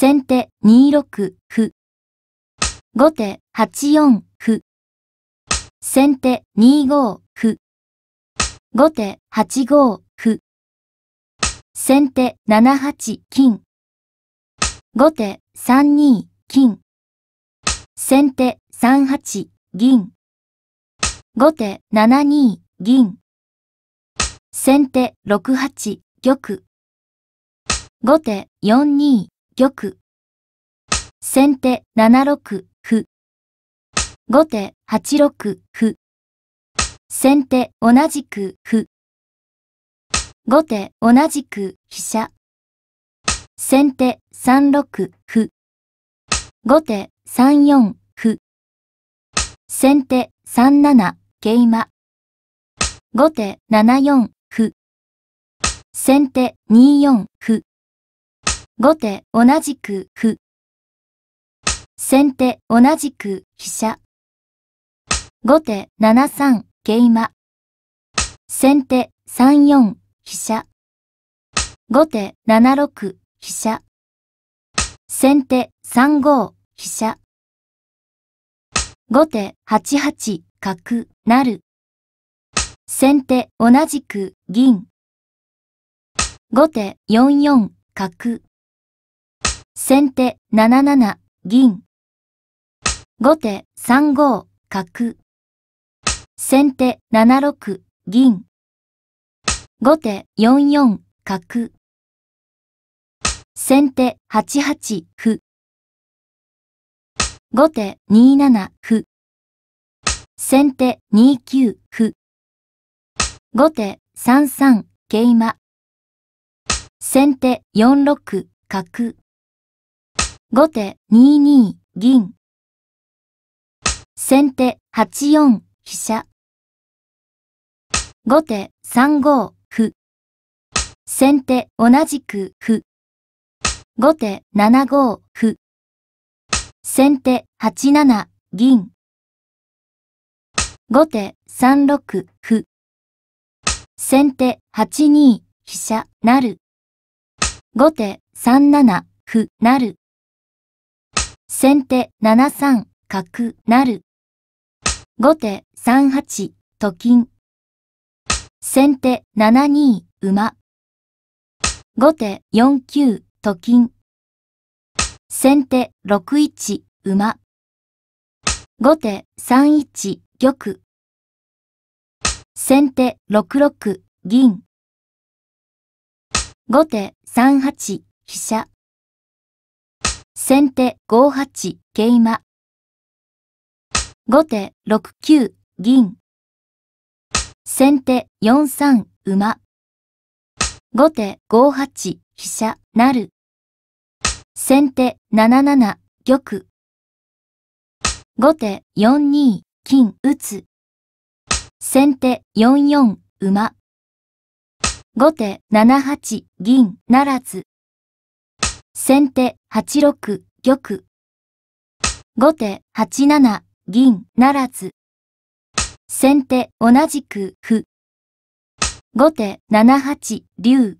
先手2六歩。後手8四歩。先手2五歩。後手8五歩。先手7八金。後手3二金。先手3八銀。後手7二銀。先手6八玉。後手4二玉。先手7六歩。後手8六歩。先手同じく歩。後手同じく飛車。先手3六歩。後手3四歩。先手3七桂馬。後手7四歩。先手2四歩。後手同じく歩。先手同じく飛車。後手7三桂馬。先手3四飛車。後手7六飛車。先手3五飛車。後手8八角なる。先手同じく銀。後手4四角。先手7七銀。後手3五角。先手7六銀。後手4四角。先手8八歩。後手2七歩。先手2九歩。後手3三桂馬。先手4六角。後手2二銀。先手8四飛車。後手3五歩。先手同じく歩。後手7五歩。先手8七銀。後手3六歩。先手8二飛車なる。後手3七歩なる。先手7三角なる。後手3八と金。先手7二馬。後手4九と金。先手6一馬。後手3一玉。先手6六銀。後手3八飛車。先手5八桂馬。後手6九銀。先手4三馬。後手5八飛車なる。先手7七玉。後手4二金打つ。先手4四馬。後手7八銀ならず。先手8六玉。後手8七銀ならず。先手同じく歩。後手7八竜。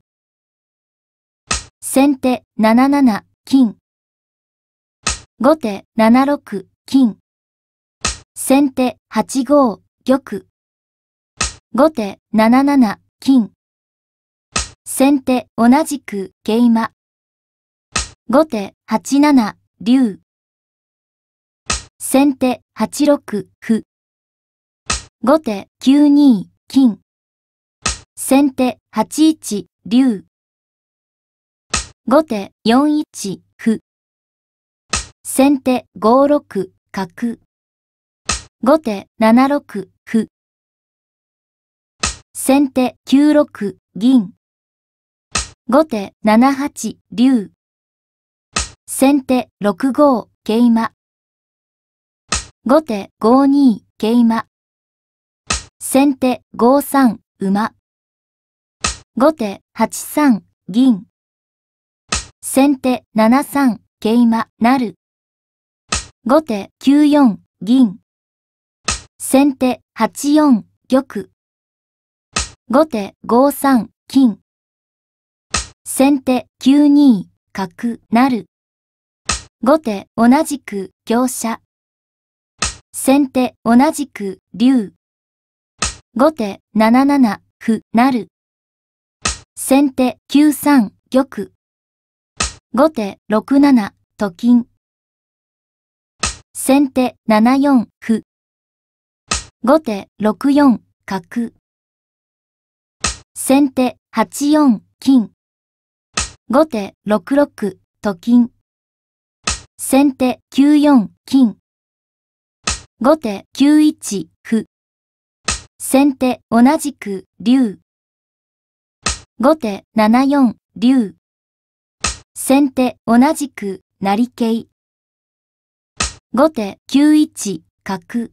先手7七金。後手7六金。先手8五玉。後手7七金。先手同じく桂馬。後手8七竜。先手8六歩。後手9二金。先手8一竜。後手4一歩。先手5六角。後手7六歩。先手9六銀。後手7八竜。先手6五桂馬。後手5二桂馬。先手5三馬。後手8三銀。先手7三桂馬なる。後手9四銀。先手8四玉。後手5三金。先手9二角なる。後手同じく行者。先手同じく竜。後手七七歩なる。先手九三玉。後手六七と金。先手七四歩。後手六四角。先手八四金。後手六六と金。先手9四金。後手9一歩。先手同じく竜。後手7四竜。先手同じく成桂。後手9一角。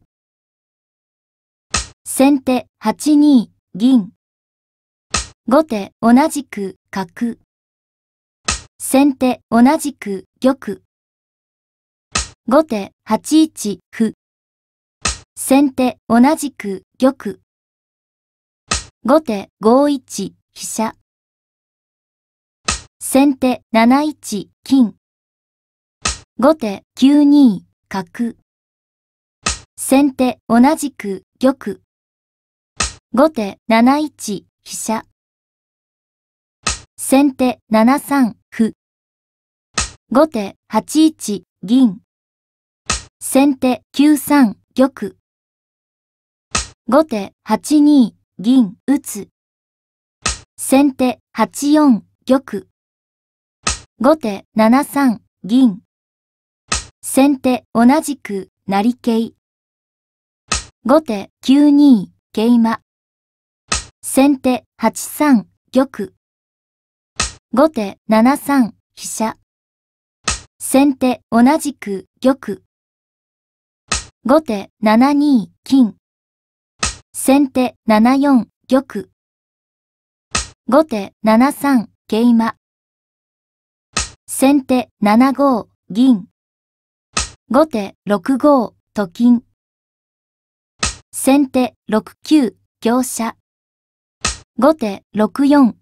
先手8二銀。後手同じく角。先手同じく玉。後手8一歩。先手同じく玉。後手5一飛車。先手7一金。後手9二角。先手同じく玉。後手7一飛車。先手7三歩。後手8一銀。先手9三玉。後手8二銀打つ。先手8四玉。後手7三銀。先手同じく成桂。後手9二桂馬。先手8三玉。後手7三飛車。先手同じく玉。後手7二金。先手7四玉。後手7三桂馬。先手7五銀。後手6五と金。先手6九香車。後手6四